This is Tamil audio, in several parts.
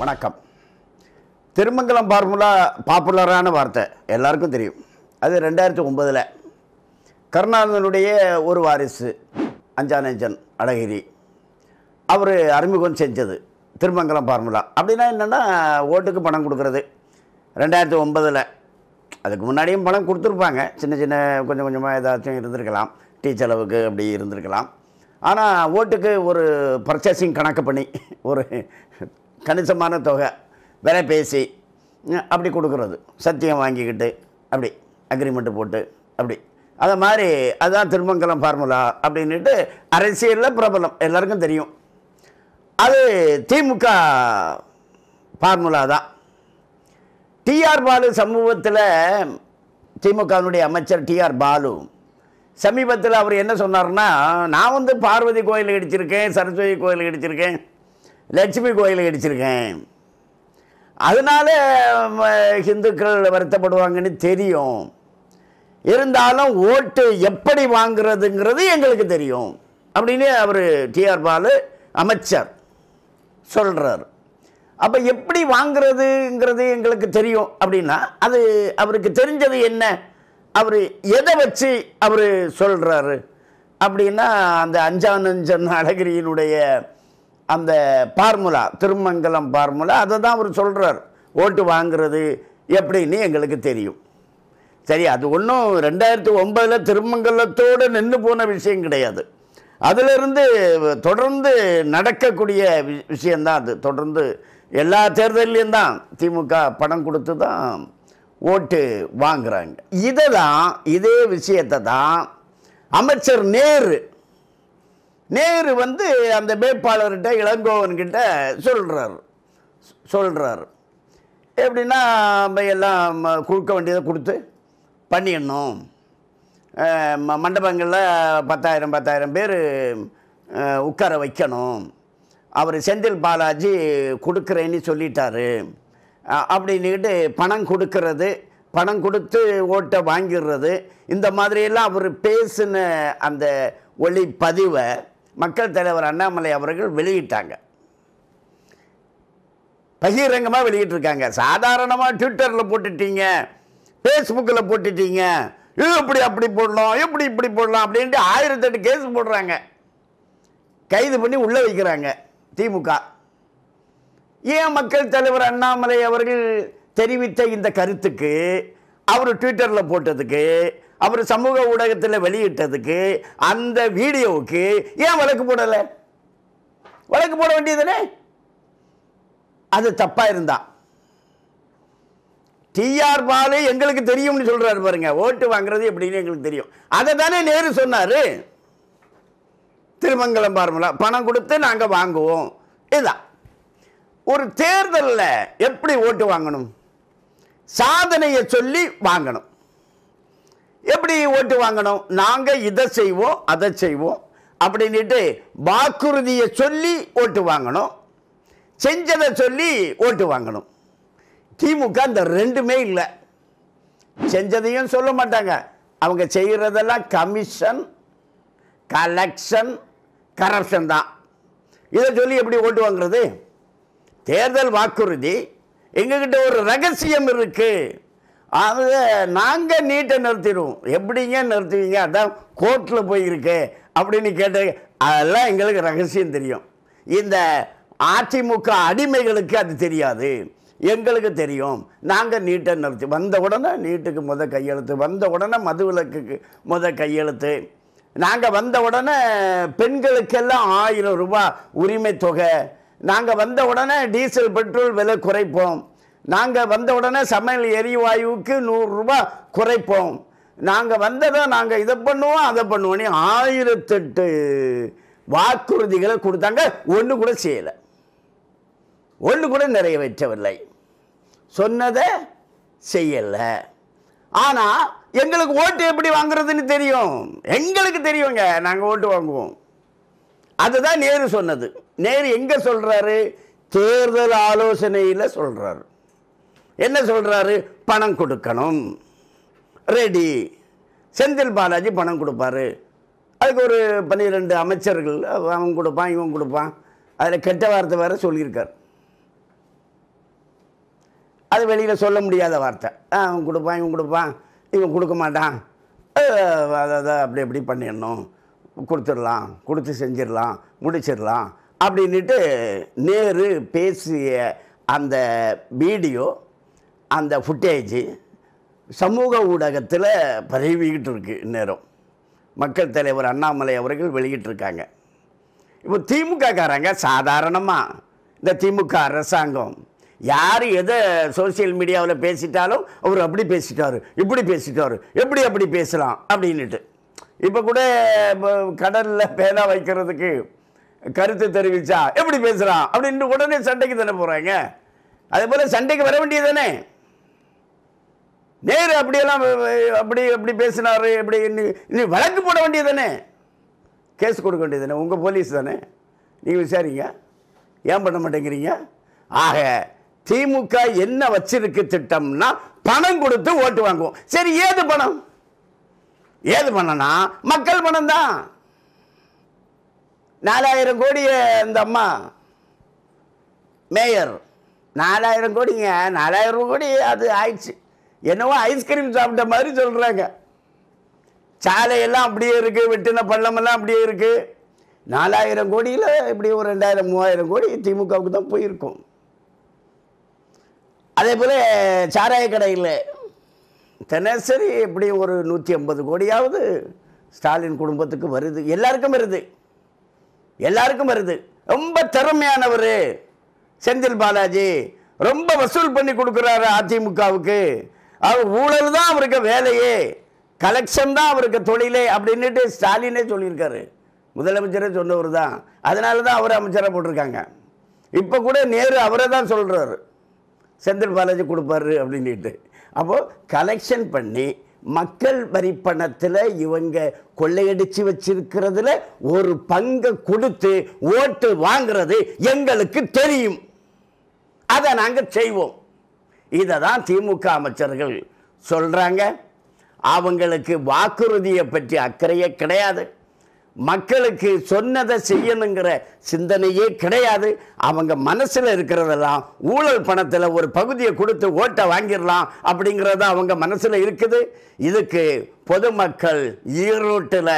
வணக்கம் திருமங்கலம் ஃபார்முலா பாப்புலரான வார்த்தை எல்லாருக்கும் தெரியும் அது ரெண்டாயிரத்தி ஒம்பதில் கருணாநிதனுடைய ஒரு வாரிசு அஞ்சானஞ்சன் அழகிரி அவர் அறிமுகம் செஞ்சது திருமங்கலம் ஃபார்முலா அப்படின்னா என்னென்னா ஓட்டுக்கு பணம் கொடுக்குறது ரெண்டாயிரத்தி ஒம்பதில் அதுக்கு முன்னாடியும் பணம் கொடுத்துருப்பாங்க சின்ன சின்ன கொஞ்சம் கொஞ்சமாக ஏதாச்சும் இருந்திருக்கலாம் டீ செலவுக்கு அப்படி இருந்திருக்கலாம் ஆனால் ஓட்டுக்கு ஒரு பர்ச்சேசிங் கணக்கு பண்ணி ஒரு கணிசமான தொகை வில பேசி அப்படி கொடுக்குறது சத்தியம் வாங்கிக்கிட்டு அப்படி அக்ரிமெண்ட்டு போட்டு அப்படி அதை மாதிரி அதுதான் திருமங்கலம் ஃபார்முலா அப்படின்ட்டு அரசியலில் பிரபலம் எல்லாருக்கும் தெரியும் அது திமுக ஃபார்முலா தான் டிஆர் பாலு சமூகத்தில் திமுகவினுடைய அமைச்சர் டிஆர் பாலு சமீபத்தில் அவர் என்ன சொன்னார்னா நான் வந்து பார்வதி கோயில் கடிச்சிருக்கேன் சரஸ்வதி கோயில் கடிச்சிருக்கேன் லட்சுமி கோயிலை அடிச்சிருக்கேன் அதனால் ஹிந்துக்கள் வருத்தப்படுவாங்கன்னு தெரியும் இருந்தாலும் ஓட்டு எப்படி வாங்குறதுங்கிறது எங்களுக்கு தெரியும் அப்படின்னு அவர் டிஆர் பாலு அமைச்சர் சொல்கிறார் அப்போ எப்படி வாங்கிறதுங்கிறது எங்களுக்கு தெரியும் அப்படின்னா அது அவருக்கு தெரிஞ்சது என்ன அவர் எதை வச்சு அவர் சொல்கிறாரு அப்படின்னா அந்த அஞ்சானஞ்சன் அழகிரியினுடைய அந்த பார்முலா திருமங்கலம் ஃபார்முலா அதை தான் அவர் சொல்கிறார் ஓட்டு வாங்கிறது எப்படின்னு எங்களுக்கு தெரியும் சரி அது ஒன்றும் ரெண்டாயிரத்தி ஒம்பதில் திருமங்கலத்தோடு நின்று போன விஷயம் கிடையாது அதிலிருந்து தொடர்ந்து நடக்கக்கூடிய வி விஷயந்தான் அது தொடர்ந்து எல்லா தேர்தலையும் தான் திமுக பணம் கொடுத்து தான் ஓட்டு வாங்குகிறாங்க இதெல்லாம் இதே விஷயத்தை தான் அமைச்சர் நேரு நேரு வந்து அந்த வேட்பாளர்கிட்ட இளங்கோவன்கிட்ட சொல்கிறார் சொல்கிறார் எப்படின்னா எல்லாம் கொடுக்க வேண்டியதை கொடுத்து பண்ணிடணும் மண்டபங்களில் பத்தாயிரம் பத்தாயிரம் பேர் உட்கார வைக்கணும் அவர் செந்தில் பாலாஜி கொடுக்குறேன்னு சொல்லிட்டாரு அப்படின்னுக்கிட்டு பணம் கொடுக்கறது பணம் கொடுத்து ஓட்டை வாங்கிடுறது இந்த மாதிரியெல்லாம் அவர் பேசின அந்த ஒளி பதிவை மக்கள் தலைவர் அண்ணாமலை அவர்கள் வெளியிட்டாங்க பகிரங்கமாக வெளியிட்டிருக்காங்க சாதாரணமாக ட்விட்டரில் போட்டுட்டீங்க ஃபேஸ்புக்கில் போட்டுட்டீங்க இது இப்படி அப்படி போடணும் எப்படி இப்படி போடலாம் அப்படின்ட்டு ஆயிரத்தெட்டு கேஸ் போடுறாங்க கைது பண்ணி உள்ளே வைக்கிறாங்க திமுக ஏன் மக்கள் தலைவர் அண்ணாமலை அவர்கள் தெரிவித்த இந்த கருத்துக்கு அவர் ட்விட்டரில் போட்டதுக்கு அவர் சமூக ஊடகத்தில் வெளியிட்டதுக்கு அந்த வீடியோவுக்கு ஏன் வழக்கு போடலை வழக்கு போட வேண்டியதுனே அது தப்பாக இருந்தால் டிஆர் பாலு எங்களுக்கு தெரியும்னு சொல்கிறாரு பாருங்க ஓட்டு வாங்குறது எப்படின்னு எங்களுக்கு தெரியும் அதை தானே நேரு சொன்னார் திருமங்கலம் பார்மலா பணம் கொடுத்து நாங்கள் வாங்குவோம் இதுதான் ஒரு தேர்தலில் எப்படி ஓட்டு வாங்கணும் சாதனையை சொல்லி வாங்கணும் எப்படி ஓட்டு வாங்கணும் நாங்கள் இதை செய்வோம் அதை செய்வோம் அப்படின்ட்டு வாக்குறுதியை சொல்லி ஓட்டு வாங்கணும் செஞ்சதை சொல்லி ஓட்டு வாங்கணும் திமுக அந்த ரெண்டுமே இல்லை செஞ்சதையும் சொல்ல மாட்டாங்க அவங்க செய்கிறதெல்லாம் கமிஷன் கலெக்ஷன் கரப்ஷன் தான் இதை சொல்லி எப்படி ஓட்டு வாங்குறது தேர்தல் வாக்குறுதி எங்ககிட்ட ஒரு ரகசியம் இருக்குது அது நாங்கள் நீட்டை நிறுத்திடுவோம் எப்படிங்க நிறுத்துவீங்க அதான் கோர்ட்டில் போயிருக்கு அப்படின்னு கேட்ட அதெல்லாம் எங்களுக்கு ரகசியம் தெரியும் இந்த அதிமுக அடிமைகளுக்கு அது தெரியாது எங்களுக்கு தெரியும் நாங்கள் நீட்டை நிறுத்தி வந்த உடனே நீட்டுக்கு முத கையெழுத்து வந்த உடனே மதுவிலக்குக்கு முத கையெழுத்து நாங்கள் வந்த உடனே பெண்களுக்கெல்லாம் ஆயிரம் ரூபாய் உரிமை தொகை நாங்கள் வந்த உடனே டீசல் பெட்ரோல் விலை குறைப்போம் நாங்கள் வந்த உடனே சமையல் எரிவாயுவுக்கு நூறுரூபா குறைப்போம் நாங்கள் வந்ததை நாங்கள் இதை பண்ணுவோம் அதை பண்ணுவோம்னு ஆயிரத்தெட்டு வாக்குறுதிகளை கொடுத்தாங்க ஒன்று கூட செய்யலை ஒன்று கூட நிறைவேற்றவில்லை சொன்னதை செய்யலை ஆனால் எங்களுக்கு ஓட்டு எப்படி வாங்குறதுன்னு தெரியும் எங்களுக்கு தெரியுங்க நாங்கள் ஓட்டு வாங்குவோம் அதுதான் நேரு சொன்னது நேரு எங்கே சொல்கிறாரு தேர்தல் ஆலோசனையில் சொல்கிறாரு என்ன சொல்கிறாரு பணம் கொடுக்கணும் ரெடி செந்தில் பாலாஜி பணம் கொடுப்பாரு அதுக்கு ஒரு பன்னிரெண்டு அமைச்சர்கள் அவன் கொடுப்பான் இவன் கொடுப்பான் அதில் கெட்ட வார்த்தை வேறு சொல்லியிருக்கார் அது வெளியில் சொல்ல முடியாத வார்த்தை அவன் கொடுப்பான் இவன் கொடுப்பான் இவன் கொடுக்க மாட்டான் அதை அப்படி அப்படி பண்ணிடணும் கொடுத்துடலாம் கொடுத்து செஞ்சிடலாம் முடிச்சிடலாம் அப்படின்ட்டு நேரு பேசிய அந்த வீடியோ அந்த ஃபுட்டேஜ் சமூக ஊடகத்தில் பரவிக்கிட்டு இருக்குது இந்நேரம் மக்கள் தலைவர் அண்ணாமலை அவர்கள் வெளியிட்டிருக்காங்க இப்போ திமுகக்காரங்க சாதாரணமாக இந்த திமுக அரசாங்கம் யார் எதை சோசியல் மீடியாவில் பேசிட்டாலும் அவர் அப்படி பேசிட்டார் இப்படி பேசிட்டார் எப்படி அப்படி பேசலாம் அப்படின்ட்டு இப்போ கூட கடலில் பேனா வைக்கிறதுக்கு கருத்து தெரிவித்தா எப்படி பேசலாம் அப்படின்ட்டு உடனே சண்டைக்கு தானே போகிறாங்க அதே போல் சண்டைக்கு வர வேண்டியது தானே நேரு அப்படியெல்லாம் அப்படி அப்படி பேசினார் எப்படி நீ வழக்கு போட வேண்டியது தானே கேஸ் கொடுக்க வேண்டியது தானே உங்கள் போலீஸ் தானே நீங்கள் விசாரிங்க ஏன் பண்ண மாட்டேங்கிறீங்க ஆக திமுக என்ன வச்சிருக்கு திட்டம்னா பணம் கொடுத்து ஓட்டு வாங்குவோம் சரி ஏது பணம் ஏது பணம்னா மக்கள் பணம் தான் நாலாயிரம் கோடிய இந்த அம்மா மேயர் நாலாயிரம் கோடிங்க நாலாயிரம் கோடி அது ஆயிடுச்சு என்னவோ ஐஸ்கிரீம் சாப்பிட்ட மாதிரி சொல்கிறாங்க சாலையெல்லாம் அப்படியே இருக்குது வெட்டின பள்ளமெல்லாம் அப்படியே இருக்குது நாலாயிரம் கோடியில் இப்படி ஒரு ரெண்டாயிரம் மூவாயிரம் கோடி திமுகவுக்கு தான் போயிருக்கும் அதே போல் சாராய கடையில் தினசரி எப்படி ஒரு நூற்றி ஐம்பது கோடியாவது ஸ்டாலின் குடும்பத்துக்கு வருது எல்லாருக்கும் வருது எல்லாருக்கும் வருது ரொம்ப திறமையானவர் செந்தில் பாலாஜி ரொம்ப வசூல் பண்ணி கொடுக்குறாரு அதிமுகவுக்கு அவர் ஊழல் தான் அவருக்கு வேலையே கலெக்ஷன் தான் அவருக்கு தொழிலே அப்படின்ட்டு ஸ்டாலினே சொல்லியிருக்காரு முதலமைச்சரே சொன்னவர் தான் அதனால தான் அவர் அமைச்சராக போட்டிருக்காங்க இப்போ கூட நேரு அவரை தான் சொல்கிறாரு செந்தில் பாலாஜி கொடுப்பாரு அப்படின்ட்டு அப்போது கலெக்ஷன் பண்ணி மக்கள் வரி பணத்தில் இவங்க கொள்ளையடிச்சு வச்சிருக்கிறதுல ஒரு பங்கை கொடுத்து ஓட்டு வாங்கிறது எங்களுக்கு தெரியும் அதை நாங்கள் செய்வோம் இதை தான் திமுக அமைச்சர்கள் சொல்கிறாங்க அவங்களுக்கு வாக்குறுதியை பற்றி அக்கறையே கிடையாது மக்களுக்கு சொன்னதை செய்யணுங்கிற சிந்தனையே கிடையாது அவங்க மனசில் இருக்கிறதெல்லாம் ஊழல் பணத்தில் ஒரு பகுதியை கொடுத்து ஓட்டை வாங்கிடலாம் அப்படிங்கிறது அவங்க மனசில் இருக்குது இதுக்கு பொதுமக்கள் ஈரோட்டில்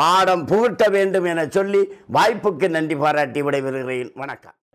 பாடம் புகட்ட வேண்டும் என சொல்லி வாய்ப்புக்கு நன்றி பாராட்டி விடைபெறுகிறேன் வணக்கம்